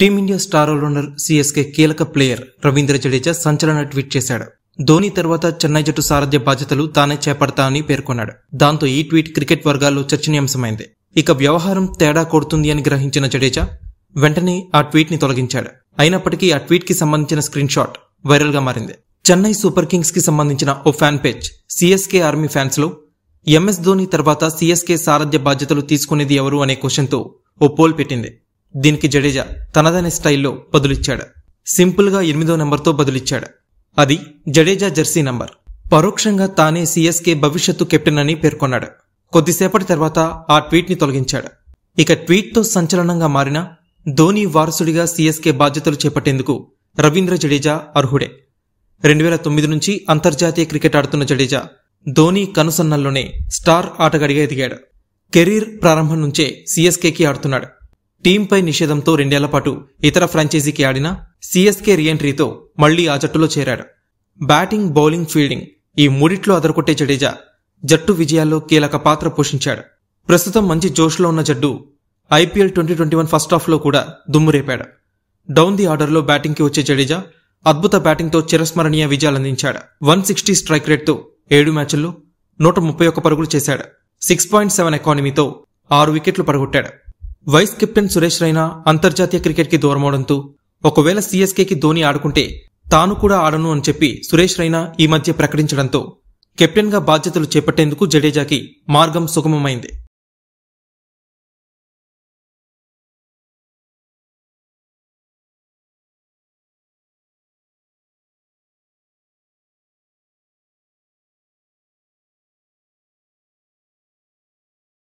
team India star allrounder CSK కీలక player Ravindra Jadeja సంచలన tweet చేశాడు ధోని తర్వాత చెన్నై జట్టు సారథ్య బాధ్యతలు తానే చేపడతానని పేర్కొన్నాడు దాంతో ఈ ట్వీట్ క్రికెట్ వర్గాల్లో చర్చనీయాంశమైంది ఇక వ్యవహారం తేడా కొడుతుంది అని గ్రహించిన జడేజా వెంటనే ఆ ట్వీట్ని తొలగించాడు అయినప్పటికీ ఆ ట్వీట్ కి సంబంధించిన స్క్రీన్ షాట్ వైరల్గా మారింది చెన్నై సూపర్ కింగ్స్కి సంబంధించిన ఓ ఫ్యాన్ పేజ్ సిఎస్కే ఆర్మీ ఫ్యాన్స్లో ఎంఎస్ ధోని తర్వాత సిఎస్కే సారథ్య బాధ్యతలు తీసుకునేది ఎవరు అనే క్వశ్చన్తో ఓ పోల్ పెట్టింది దీనికి జడేజా తనదైన స్టైల్లో బదులిచ్చాడు సింపుల్గా ఎనిమిదో నెంబర్తో బదులిచ్చాడు అది జడేజా జెర్సీ నంబర్ పరోక్షంగా తానే సిఎస్కే భవిష్యత్తు కెప్టెన్ అని పేర్కొన్నాడు కొద్దిసేపటి తర్వాత ఆ ట్వీట్ని తొలగించాడు ఇక ట్వీట్తో సంచలనంగా మారిన ధోని వారసుడిగా సీఎస్కే బాధ్యతలు చేపట్టేందుకు రవీంద్ర జడేజా అర్హుడే రెండు వేల తొమ్మిది నుంచి అంతర్జాతీయ క్రికెట్ ఆడుతున్న జడేజా ధోని కనుసన్నల్లోనే స్టార్ ఆటగాడిగా ఎదిగాడు కెరీర్ ప్రారంభం నుంచే సీఎస్కేకి ఆడుతున్నాడు టీంపై నిషేధంతో రెండేళ్ల పాటు ఇతర ఫ్రాంచైజీకి ఆడిన సిఎస్కే రీఎంట్రీతో మళ్లీ ఆ జట్టులో చేరాడు బ్యాటింగ్ బౌలింగ్ ఫీల్డింగ్ ఈ మూడిట్లో అదరకొట్టే జడేజా జట్టు విజయాల్లో కీలక పాత్ర పోషించాడు ప్రస్తుతం మంచి జోష్లో ఉన్న జట్టు IPL twenty twenty one first హాఫ్లో కూడా దుమ్మురేపాడు డౌన్ ది ఆర్డర్లో బ్యాటింగ్కి వచ్చే జడేజా అద్భుత బ్యాటింగ్తో చిరస్మరణీయ విజయాలందించాడు వన్ సిక్స్టీ స్ట్రైక్ రేట్తో ఏడు మ్యాచ్ల్లో నూట ముప్పై ఒక్క పరుగులు చేశాడు సిక్స్ పాయింట్ సెవెన్ ఎకానమీతో ఆరు వికెట్లు పడగొట్టాడు వైస్ కెప్టెన్ సురేష్ రైనా అంతర్జాతీయ క్రికెట్కి దూరమవడంతో ఒకవేళ సీఎస్కేకి ధోని ఆడుకుంటే తాను కూడా ఆడను అని చెప్పి సురేష్ రైనా ఈ మధ్య ప్రకటించడంతో కెప్టెన్గా బాధ్యతలు చేపట్టేందుకు జడేజాకి మార్గం సుగమమైంది